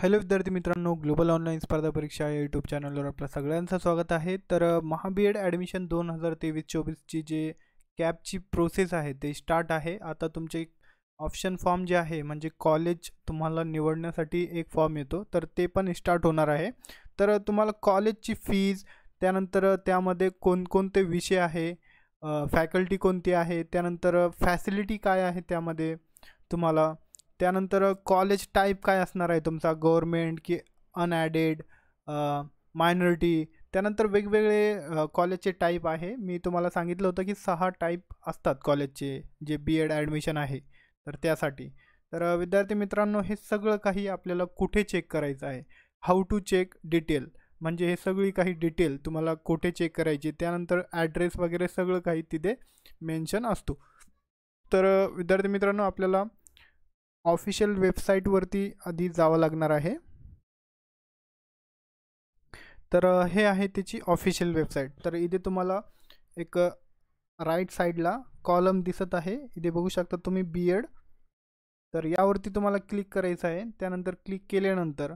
hello विद्यार्थी मित्रांनो global online स्पर्धा परीक्षा या यूट्यूब चॅनलवर आपलं सगळ्यांचं स्वागत आहे तर महाबीएड ॲडमिशन दोन हजार तेवीस चोवीसची जे कॅबची प्रोसेस आहे ते स्टार्ट आहे आता तुमचे ऑप्शन फॉर्म जे आहे म्हणजे कॉलेज तुम्हाला निवडण्यासाठी एक फॉर्म येतो तर ते पण स्टार्ट होणार आहे तर तुम्हाला कॉलेजची फीज त्यानंतर त्यामध्ये कोणकोणते विषय आहे फॅकल्टी कोणती आहे त्यानंतर फॅसिलिटी काय आहे त्यामध्ये तुम्हाला त्यानंतर कॉलेज टाईप काय असणार आहे तुमचा गव्हर्मेंट की अनॲडेड मायनॉरिटी त्यानंतर वेगवेगळे कॉलेजचे टाईप आहे मी तुम्हाला सांगितलं होतं की सहा टाईप असतात कॉलेजचे जे बी एड ॲडमिशन आहे तर त्यासाठी तर विद्यार्थी मित्रांनो हे सगळं काही आपल्याला कुठे चेक करायचं आहे हाऊ टू चेक डिटेल म्हणजे हे सगळी काही डिटेल तुम्हाला कुठे चेक करायची त्यानंतर ॲड्रेस वगैरे सगळं काही तिथे मेन्शन असतो तर विद्यार्थी मित्रांनो आपल्याला ऑफिशियल वेबसाईटवरती आधी जावं लागणार आहे तर हे आहे त्याची ऑफिशियल वेबसाईट तर इथे तुम्हाला एक राईट साईडला कॉलम दिसत आहे इथे बघू शकता तुम्ही बी एड तर यावरती तुम्हाला क्लिक करायचं आहे त्यानंतर क्लिक केल्यानंतर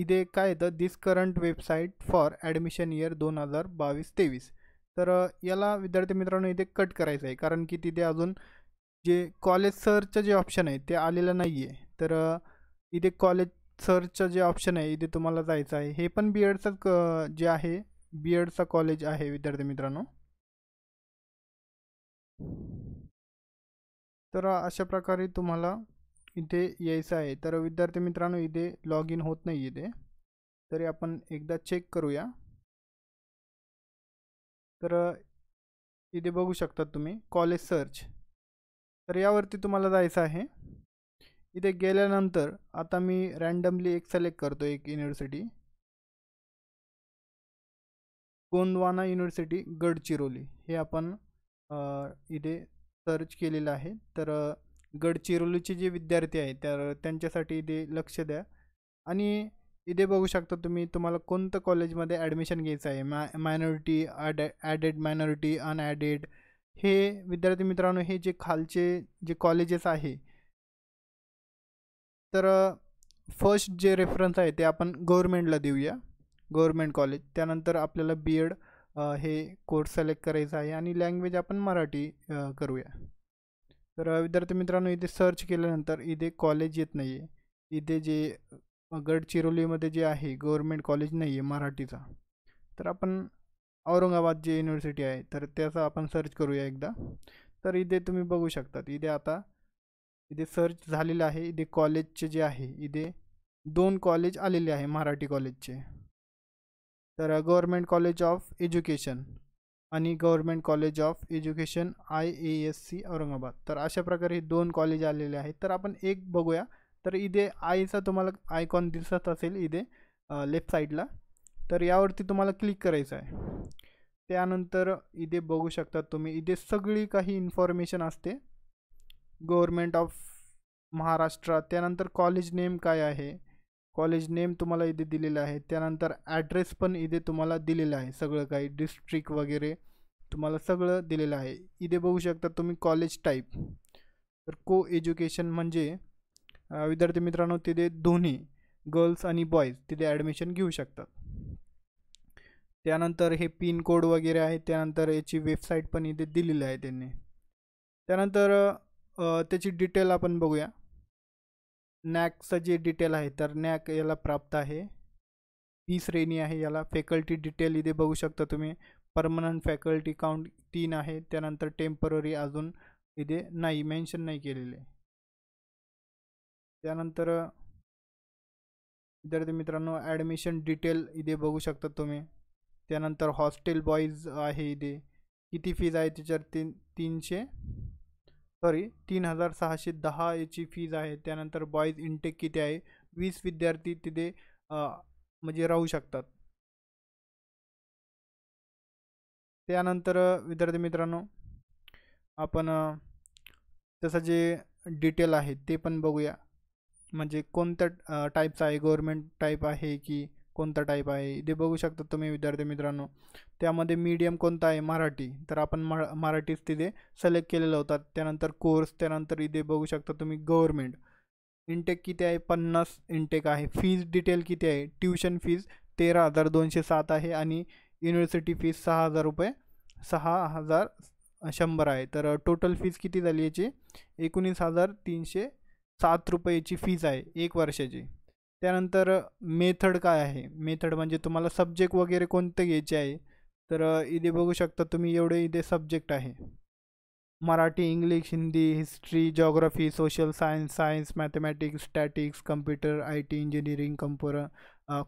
इथे काय येतं this current website for admission year दोन हजार बावीस तेवीस तर याला विद्यार्थी मित्रांनो इथे कट करायचं आहे कारण की तिथे अजून जे कॉलेज सरचं जे ऑप्शन आहे ते आलेलं नाही आहे तर इथे कॉलेज सरचं जे ऑप्शन आहे इथे तुम्हाला जायचं आहे हे पण बी एडचं जे आहे बी एडचा कॉलेज आहे विद्यार्थी मित्रांनो तर अशा प्रकारे तुम्हाला इथे यायचं आहे तर विद्यार्थी मित्रांनो इथे लॉग इन होत नाही इथे तरी आपण एकदा चेक करूया तर इथे बघू शकता तुम्ही कॉलेज सर्च तर यावरती तुम्हाला जायचं आहे इथे गेल्यानंतर आता मी रँडमली एक सिलेक्ट करतो एक युनिव्हर्सिटी गोंदवाना युनिव्हर्सिटी गडचिरोली हे आपण इथे सर्च केलेलं आहे तर गडचिरोलीचे जे विद्यार्थी आहेत तर त्यांच्यासाठी इथे लक्ष द्या आणि इथे बघू शकता तुम्ही तुम्हाला कोणतं कॉलेजमध्ये ॲडमिशन घ्यायचं आहे मा मायनॉरिटी ॲड ॲडेड मायनॉरिटी अनॲडेड हे विद्यार्थी मित्रांनो हे जे खालचे जे कॉलेजेस आहे तर फर्स्ट जे रेफरन्स आहे ते आपण गव्हर्मेंटला देऊया गव्हर्मेंट कॉलेज त्यानंतर आपल्याला बी एड हे कोर्स सिलेक्ट करायचा आहे आणि लँग्वेज आपण मराठी करूया तर विद्यार्थी मित्रांनो इथे सर्च केल्यानंतर इथे कॉलेज येत नाही आहे इथे जे गडचिरोलीमध्ये जे आहे गव्हर्मेंट कॉलेज नाही आहे मराठीचा तर आपण औरंगाबाद जी युनिव्हर्सिटी आहे तर त्याचा आपण सर्च करूया एकदा तर इथे तुम्ही बघू शकता इथे आता इथे सर्च झालेलं आहे इथे कॉलेजचे जे आहे इथे दोन कॉलेज आलेले आहे मराठी कॉलेजचे तर गव्हर्मेंट कॉलेज ऑफ एज्युकेशन आणि government college of education I A S C Aurangabad तर अशा प्रकारे हे दोन कॉलेज आलेले आहेत तर आपण एक बघूया तर इथे आयचा तुम्हाला आयकॉन दिसत असेल इथे लेफ्ट साईडला तर यावरती तुम्हाला क्लिक करायचं आहे त्यानंतर इथे बघू शकता तुम्ही इथे सगळी काही इन्फॉर्मेशन असते गव्हर्मेंट ऑफ महाराष्ट्र त्यानंतर कॉलेज नेम काय आहे कॉलेज नेम तुम्हाला इथे दिलेलं आहे त्यानंतर ॲड्रेस पण इथे तुम्हाला दिलेलं आहे सगळं काही डिस्ट्रिक्ट वगैरे तुम्हाला सगळं दिलेलं आहे इथे बघू शकता तुम्ही कॉलेज टाईप तर को एज्युकेशन म्हणजे विद्यार्थी मित्रांनो तिथे दोन्ही गर्ल्स आणि बॉयज तिथे ॲडमिशन घेऊ शकतात त्यानंतर हे पिन कोड वगैरे आहे त्यानंतर याची वेबसाईट पण इथे दिलेली आहे त्यांनी त्यानंतर त्याची डिटेल आपण बघूया नॅकचं जे डिटेल आहे तर नॅक याला प्राप्त आहे पी श्रेणी आहे याला फॅकल्टी डिटेल इथे बघू शकता तुम्ही परमनंट फॅकल्टी काउंट तीन आहे त्यानंतर टेम्पररी अजून इथे नाही मेन्शन नाही केलेले त्यानंतर विद्यार्थी मित्रांनो ॲडमिशन डिटेल इथे बघू शकता तुम्ही त्यानंतर हॉस्टेल बॉईज आहे इथे किती फीज आहे त्याच्यावर तीन तीनशे सॉरी तीन हजार सहाशे दहा याची फीज आहे त्यानंतर बॉईज इनटेक किती आहे वीस विद्यार्थी तिथे म्हणजे राहू शकतात त्यानंतर विद्यार्थी मित्रांनो आपण तसं जे डिटेल आहे ते पण बघूया म्हणजे कोणत्या टाईपचा आहे गव्हर्मेंट टाईप आहे की कोणता टाईप आहे इथे बघू शकता तुम्ही विद्यार्थी मित्रांनो त्यामध्ये मीडियम कोणता आहे मराठी तर आपण मरा मराठीच तिथे सिलेक्ट केलेला होता त्यानंतर कोर्स त्यानंतर इथे बघू शकता तुम्ही गव्हर्मेंट इनटेक किती आहे पन्नास इंटेक आहे फीज डिटेल किती आहे ट्युशन फीज तेरा हजार दोनशे सात आहे आणि युनिव्हर्सिटी फीज सहा हजार रुपये सहा हजार शंभर आहे तर टोटल फीज किती झाली याची एकोणीस हजार तीनशे सात रुपयाची फीज आहे एक वर्षाची त्यानंतर मेथड काय आहे मेथड म्हणजे तुम्हाला सब्जेक्ट वगैरे कोणते घ्यायचे आहे तर इथे बघू शकता तुम्ही एवढे इथे सब्जेक्ट आहे Marathi English Hindi history geography social science science mathematics statics computer I T engineering कंपोर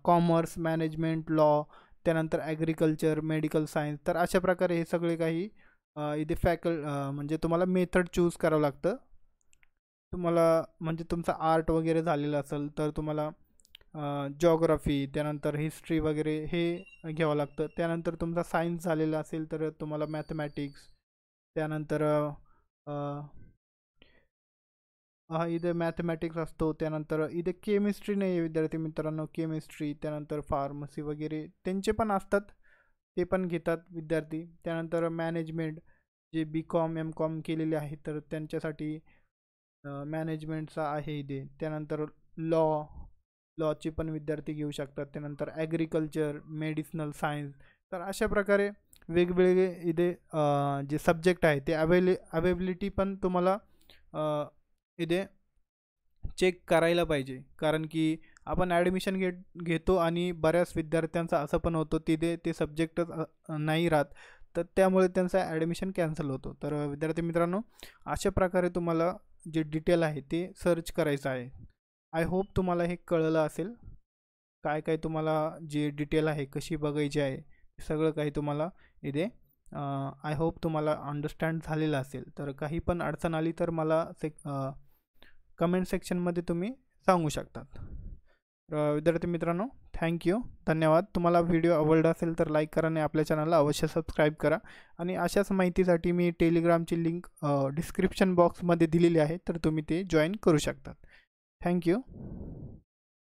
कॉमर्स मॅनेजमेंट लॉ त्यानंतर ॲग्रिकल्चर मेडिकल सायन्स तर अशा प्रकारे हे सगळे काही इथे फॅकल म्हणजे तुम्हाला मेथड चूज करावं लागतं तुम्हाला म्हणजे तुमचा आर्ट वगैरे झालेलं असेल तर तुम्हाला जॉग्रफी त्यानंतर हिस्ट्री वगैरे हे घ्यावं लागतं त्यानंतर तुमचा सायन्स झालेला असेल तर तुम्हाला मॅथमॅटिक्स त्यानंतर इथे मॅथमॅटिक्स असतो त्यानंतर इथे केमिस्ट्री नाही आहे विद्यार्थी मित्रांनो केमिस्ट्री त्यानंतर फार्मसी वगैरे त्यांचे पण असतात ते पण घेतात विद्यार्थी त्यानंतर मॅनेजमेंट जे बी कॉम एम कॉम केलेले आहेत तर त्यांच्यासाठी मॅनेजमेंटचा आहे इथे त्यानंतर लॉ लॉचे पण विद्यार्थी घेऊ शकतात त्यानंतर ॲग्रिकल्चर मेडिसिनल सायन्स तर अशा प्रकारे वेगवेगळे इथे जे सब्जेक्ट आहे ते अवेले अवेबिलिटी पण तुम्हाला इथे चेक करायला पाहिजे कारण की आपण ॲडमिशन घेत घेतो आणि बऱ्याच विद्यार्थ्यांचा असं पण होतो तिथे ते सब्जेक्टच नाही राहत तर त्यामुळे त्यांचा ॲडमिशन कॅन्सल होतो तर विद्यार्थी मित्रांनो अशा प्रकारे तुम्हाला जे डिटेल आहे ते सर्च करायचं आहे आय होप तुम्हाला हे कळलं असेल काय काय तुम्हाला जे डिटेल आहे कशी बघायची आहे सगळं काही तुम्हाला इथे आय होप तुम्हाला अंडरस्टँड झालेलं असेल तर काही पण अडचण आली तर मला से कमेंट सेक्शनमध्ये तुम्ही सांगू शकतात विद्यार्थी मित्रांनो थँक्यू धन्यवाद तुम्हाला व्हिडिओ आवडला असेल तर लाईक करा आणि आपल्या चॅनलला अवश्य सबस्क्राईब करा आणि अशाच माहितीसाठी मी टेलिग्रामची लिंक डिस्क्रिप्शन बॉक्समध्ये दिलेली आहे तर तुम्ही ते जॉईन करू शकतात थँक्यू